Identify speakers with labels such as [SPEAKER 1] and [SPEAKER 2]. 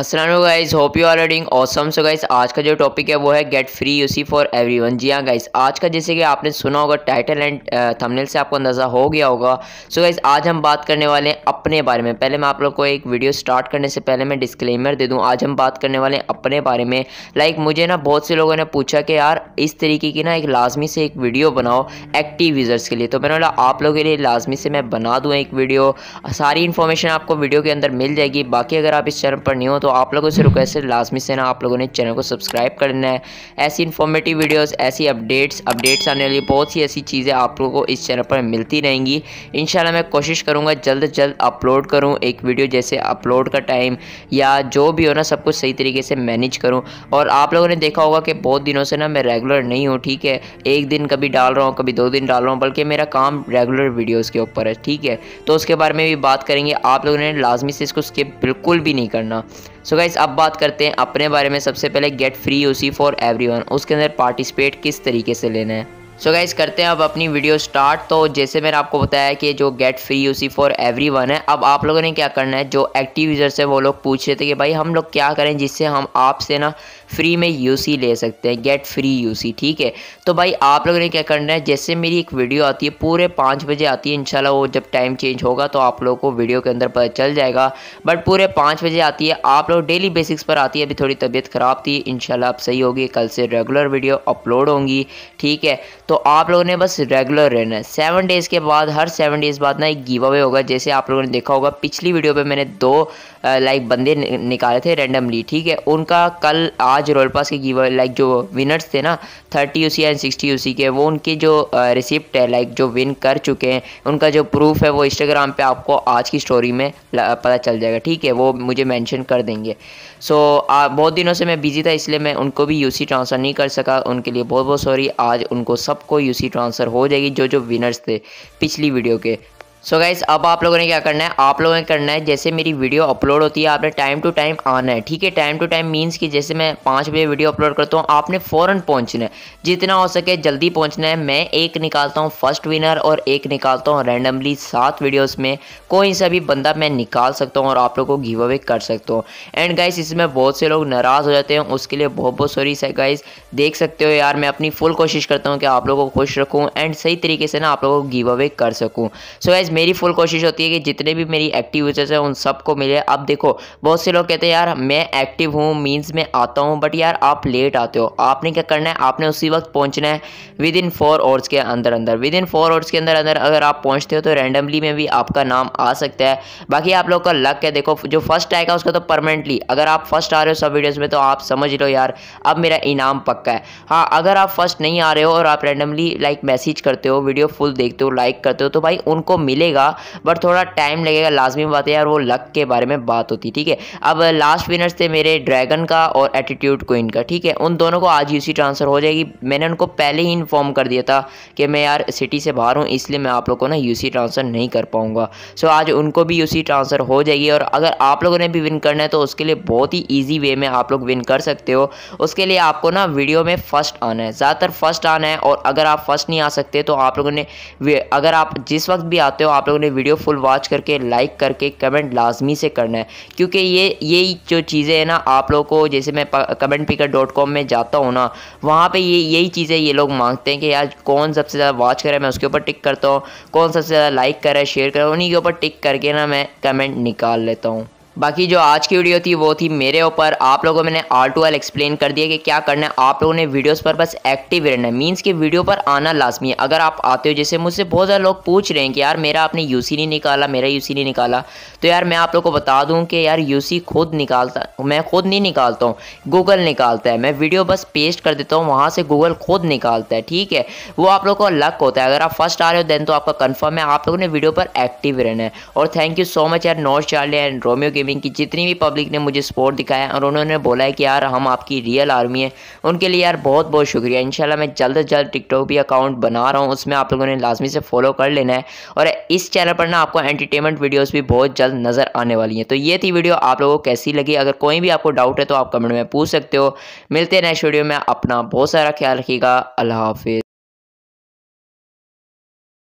[SPEAKER 1] Aslam guys hope you are reading awesome so guys आज का जो टॉपिक है वो है get free UC for everyone जी हाँ गाइस आज का जैसे कि आपने सुना होगा टाइटल एंड थंबनेल से आपको अंदाज़ा हो गया होगा सो so गाइज आज हम बात करने वाले हैं अपने बारे में पहले मैं आप लोग को एक वीडियो स्टार्ट करने से पहले मैं डिस्क्लेमर दे दूँ आज हम बात करने वाले हैं अपने बारे में लाइक like, मुझे ना बहुत से लोगों ने पूछा कि यार इस तरीके की ना एक लाजमी से एक वीडियो बनाओ एक्टिव यूज़र्स के लिए तो मैंने बोला आप लोगों के लिए लाजमी से मैं बना दूँ एक वीडियो सारी इन्फॉर्मेशन आपको वीडियो के अंदर मिल जाएगी बाकी अगर आप इस चैनल पर नहीं हो तो आप लोगों से रिक्वेस्ट है लाजमी से ना आप लोगों ने चैनल को सब्सक्राइब करना है ऐसी इन्फॉर्मेटिव वीडियोस ऐसी अपडेट्स अपडेट्स आने वाली बहुत सी ऐसी चीज़ें आप लोगों को इस चैनल पर मिलती रहेंगी इन मैं कोशिश करूँगा जल्द जल्द अपलोड करूँ एक वीडियो जैसे अपलोड का टाइम या जो भी हो ना सब कुछ सही तरीके से मैनेज करूँ और आप लोगों ने देखा होगा कि बहुत दिनों से ना मैं रेगुलर नहीं हूँ ठीक है एक दिन कभी डाल रहा हूँ कभी दो दिन डाल रहा हूँ बल्कि मेरा काम रेगुलर वीडियोज़ के ऊपर है ठीक है तो उसके बारे में भी बात करेंगे आप लोगों ने लाजमी से इसको स्किप बिल्कुल भी नहीं करना सो so गाइज अब बात करते हैं अपने बारे में सबसे पहले get free UC for everyone उसके अंदर पार्टिसिपेट किस तरीके से लेना है सो so गाइज़ करते हैं अब अपनी वीडियो स्टार्ट तो जैसे मैंने आपको बताया कि जो get free UC for everyone है अब आप लोगों ने क्या करना है जो एक्टिव यूज़र्स है वो लोग पूछ रहे थे कि भाई हम लोग क्या करें जिससे हम आपसे ना फ्री में यूसी ले सकते हैं गेट फ्री यूसी ठीक है तो भाई आप लोगों ने क्या करना है जैसे मेरी एक वीडियो आती है पूरे पाँच बजे आती है इनशाला वो जब टाइम चेंज होगा तो आप लोगों को वीडियो के अंदर पता चल जाएगा बट पूरे पाँच बजे आती है आप लोग डेली बेसिक्स पर आती है अभी थोड़ी तबीयत ख़राब थी इंशाल्लाह अब सही होगी कल से रेगुलर वीडियो अपलोड होंगी ठीक है तो आप लोगों ने बस रेगुलर रहना है सेवन डेज़ के बाद हर सेवन डेज़ बाद ना एक गिव अवे होगा जैसे आप लोगों ने देखा होगा पिछली वीडियो पे मैंने दो लाइक बंदे निकाले थे रेंडमली ठीक है उनका कल आज रोल पास के गिव अवे लाइक जो विनर्स थे ना thirty U C and sixty U C के वो उनके जो रिसिप्ट है लाइक जो विन कर चुके हैं उनका जो प्रूफ है वो इंस्टाग्राम पर आपको आज की स्टोरी में पता चल जाएगा ठीक है वो मुझे मैंशन कर देंगे सो बहुत दिनों से मैं बिज़ी था इसलिए मैं उनको भी यू सी ट्रांसफ़र नहीं कर सका उनके लिए बहुत बहुत सॉरी आज उनको सब आपको यूसी ट्रांसफ़र हो जाएगी जो जो विनर्स थे पिछली वीडियो के सो so गाइज अब आप लोगों ने क्या करना है आप लोगों ने करना है जैसे मेरी वीडियो अपलोड होती है आपने टाइम टू टाइम आना है ठीक है टाइम टू टाइम मीन्स कि जैसे मैं पाँच बजे वीडियो अपलोड करता हूँ आपने फ़ौरन पहुँचना है जितना हो सके जल्दी पहुँचना है मैं एक निकालता हूँ फर्स्ट विनर और एक निकालता हूँ रैंडमली सात वीडियोज़ में कोई सा भी बंदा मैं निकाल सकता हूँ और आप लोग को गिव अवे कर सकता हूँ एंड गाइज इसमें बहुत से लोग नाराज़ हो जाते हैं उसके लिए बहुत बहुत सॉरी सर गाइज देख सकते हो यार मैं अपनी फुल कोशिश करता हूँ कि आप लोगों को खुश रखूँ एंड सही तरीके से ना आप लोगों को गिव अवे कर सकूँ सो गाइज गाइज मेरी फुल कोशिश होती है कि जितने भी मेरी एक्टिव यूजर्स हैं उन सबको मिले अब देखो बहुत से लोग कहते हैं यार मैं एक्टिव हूँ मीन्स मैं आता हूँ बट यार आप लेट आते हो आपने क्या करना है आपने उसी वक्त पहुँचना है विद इन फोर आवर्स के अंदर अंदर विद इन फोर आवर्स के अंदर अंदर अगर आप पहुँचते हो तो रैंडमली में भी आपका नाम आ सकता है बाकी आप लोग का लक है देखो जो फर्स्ट आएगा उसका तो परमानेंटली अगर आप फर्स्ट आ रहे हो सब वीडियोज़ में तो आप समझ लो यार अब मेरा इनाम पक्का है हाँ अगर आप फर्स्ट नहीं आ रहे हो और आप रैंडमली लाइक मैसेज करते हो वीडियो फुल देखते हो लाइक करते हो तो भाई उनको मिल मिलेगा बट थोड़ा टाइम लगेगा लाजमी बात है यार वो लक के बारे में बात होती ठीक है अब लास्ट विनर्स थे मेरे ड्रैगन का और एटीट्यूड क्वीन का ठीक है उन दोनों को आज यूसी ट्रांसफ़र हो जाएगी मैंने उनको पहले ही इन्फॉर्म कर दिया था कि मैं यार सिटी से बाहर हूँ इसलिए मैं आप लोग को ना यूसी ट्रांसफ़र नहीं कर पाऊँगा सो आज उनको भी यूसी ट्रांसफ़र हो जाएगी और अगर आप लोगों ने भी विन करना है तो उसके लिए बहुत ही ईजी वे में आप लोग विन कर सकते हो उसके लिए आपको ना वीडियो में फ़र्स्ट आना है ज़्यादातर फर्स्ट आना है और अगर आप फर्स्ट नहीं आ सकते तो आप लोगों ने अगर आप जिस वक्त भी आते हो हूँ आप लोगों ने वीडियो फुल वॉच करके लाइक करके कमेंट लाजमी से करना है क्योंकि ये ये जो चीज़ें हैं ना आप लोग को जैसे मैं कमेंट पिकर डॉट कॉम में जाता हूँ ना वहाँ पर ये यही चीज़ें ये लोग मांगते हैं कि यार कौन सबसे ज़्यादा वॉच करे मैं उसके ऊपर टिक करता हूँ कौन सबसे ज़्यादा लाइक करे शेयर करे उन्हीं के ऊपर टिक करके ना मैं कमेंट निकाल लेता हूँ बाकी जो आज की वीडियो थी वो थी मेरे ऊपर आप लोगों मैंने आल टू ऑल एक्सप्लेन कर दिया कि क्या करना है आप लोगों ने वीडियोस पर बस एक्टिव रहना है मीन्स कि वीडियो पर आना लाजमी है अगर आप आते हो जैसे मुझसे बहुत सारे लोग पूछ रहे हैं कि यार मेरा आपने यू नहीं निकाला मेरा यू नहीं निकाला तो यार मैं आप लोग को बता दूँ कि यार यू खुद निकालता मैं खुद नहीं निकालता हूँ गूगल निकालता है मैं वीडियो बस पेस्ट कर देता हूँ वहाँ से गूगल खुद निकालता है ठीक है वो आप लोग को लक होता है अगर आप फर्स्ट आ रहे हो देन तो आपका कन्फर्म है आप लोगों ने वीडियो पर एक्टिव रहना है और थैंक यू सो मच यार north charlie and romeo gaming gaming की जितनी भी पब्लिक ने मुझे सपोर्ट दिखाया और उन्होंने बोला है कि यार हम आपकी रियल आर्मी है उनके लिए यार बहुत बहुत शुक्रिया इंशाल्लाह मैं जल्द से जल्द टिकटॉक भी अकाउंट बना रहा हूँ उसमें आप लोगों ने लाजमी से फॉलो कर लेना है और इस चैनल पर ना आपको एंटरटेनमेंट वीडियोज़ भी बहुत जल्द नज़र आने वाली हैं तो ये थी वीडियो आप लोगों को कैसी लगी अगर कोई भी आपको डाउट है तो आप कमेंट में पूछ सकते हो मिलते हैं नेक्स्ट वीडियो में अपना बहुत सारा ख्याल रखिएगा अल्लाह हाफिज़